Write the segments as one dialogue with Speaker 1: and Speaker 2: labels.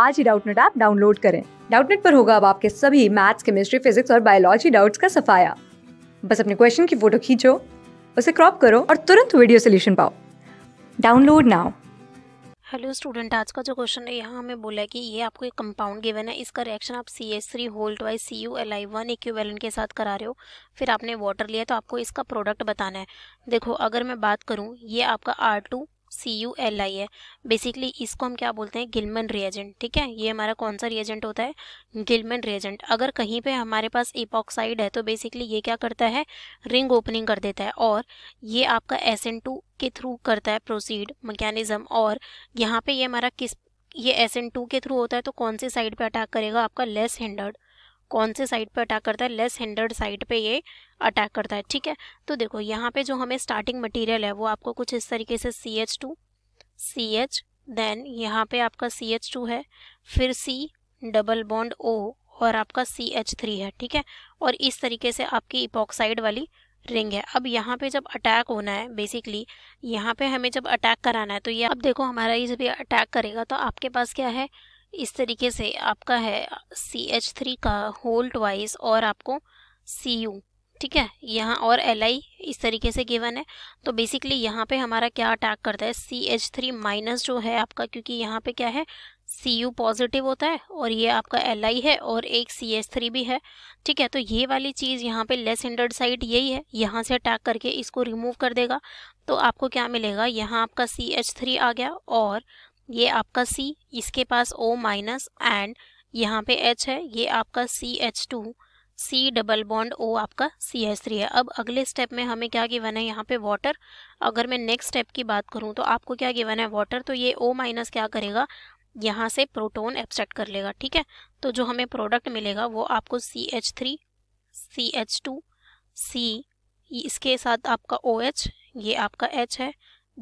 Speaker 1: आज ही Doubtnut app download करें डाउटनेट पर होगा अब आपके सभी मैथ्स केमिस्ट्री फिजिक्स और बायोलॉजी डाउट्स का सफाया बस अपने क्वेश्चन की फोटो खींचो उसे क्रॉप करो और तुरंत वीडियो सोल्यूशन पाओ डाउनलोड नाउ
Speaker 2: हेलो स्टूडेंट आज का जो क्वेश्चन है यहाँ हमें बोला है कि ये आपको एक कंपाउंड गिवन है इसका रिएक्शन आप C S three hold Y C U L I one equivalent के साथ करा रहे हो फिर आपने वाटर लिया तो आपको इसका प्रोडक्ट बताना है देखो अगर मैं बात करूँ ये आपका R two C U L I है बेसिकली इसको हम क्या बोलते हैं गिलमन रिएजेंट ठीक है ये हमारा कौन सा रिएजेंट होता है गिलमन रिएजेंट अगर कहीं पे हमारे पास इपॉक्साइड है तो बेसिकली ये क्या करता है रिंग ओपनिंग कर देता है और ये आपका एस एन टू के थ्रू करता है प्रोसीड मैकेनिज्म और यहाँ पे ये हमारा किस ये एस एन टू के थ्रू होता है तो कौन सी साइड पे अटैक करेगा आपका लेस हैंडर्ड कौन से साइड पे अटैक करता है लेस हिंडर्ड साइड पे ये अटैक करता है ठीक है तो देखो यहाँ पे जो हमें स्टार्टिंग मटेरियल है वो आपको कुछ इस तरीके से C H two C H then यहाँ पे आपका सी एच टू है फिर सी डबल बॉन्ड ओ और आपका सी एच थ्री है ठीक है और इस तरीके से आपकी इपॉक्साइड वाली रिंग है अब यहाँ पे जब अटैक होना है बेसिकली यहाँ पे हमें जब अटैक कराना है तो ये अब देखो हमारा ये जब ये अटैक करेगा तो आपके पास क्या है इस तरीके से आपका है सी एच थ्री का होल ट्वाइस और आपको सी यू ठीक है यहाँ और एल आई इस तरीके से गिवन है तो बेसिकली यहाँ पे हमारा क्या अटैक करता है सी एच थ्री माइनस जो है आपका क्योंकि यहाँ पे क्या है सी यू पॉजिटिव होता है और ये आपका एल आई है और एक सी एच थ्री भी है ठीक है तो ये वाली चीज़ यहाँ पे लेस हंड्रेड साइड यही है यहाँ से अटैक करके इसको रिमूव कर देगा तो आपको क्या मिलेगा यहाँ आपका सी एच थ्री आ गया और ये आपका C इसके पास O माइनस एंड यहाँ पे H है ये आपका C H two C double bond O आपका सी एच थ्री है अब अगले स्टेप में हमें क्या गिवन है यहाँ पे वाटर अगर मैं नेक्स्ट स्टेप की बात करूँ तो आपको क्या गिवन है वाटर तो ये ओ माइनस क्या करेगा यहाँ से प्रोटोन एब्सट्रैक्ट कर लेगा ठीक है तो जो हमें प्रोडक्ट मिलेगा वो आपको C H three C H two C इसके साथ आपका ओ OH, एच ये आपका एच है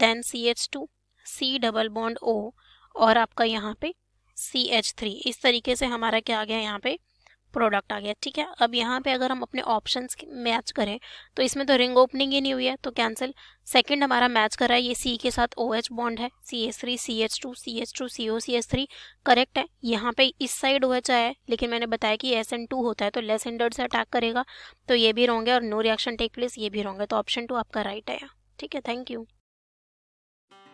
Speaker 2: then C H two C double bond O और आपका यहाँ पे सी एच थ्री इस तरीके से हमारा क्या आ गया यहाँ पे प्रोडक्ट आ गया ठीक है अब यहाँ पे अगर हम अपने ऑप्शन मैच करें तो इसमें तो रिंग ओपनिंग ही नहीं हुई है तो कैंसिल सेकंड हमारा मैच कर रहा है ये सी के साथ ओ OH एच बॉन्ड है C H three C H two C H two C O C H three correct है यहाँ पे इस साइड ओ एच आया है लेकिन मैंने बताया कि एस एन टू होता है तो लेस एंडर्ड से अटैक करेगा तो ये भी रोंग है और नो रिएक्शन टेक प्लेस ये भी रोंग है तो ऑप्शन टू आपका राइट आया ठीक है थैंक यू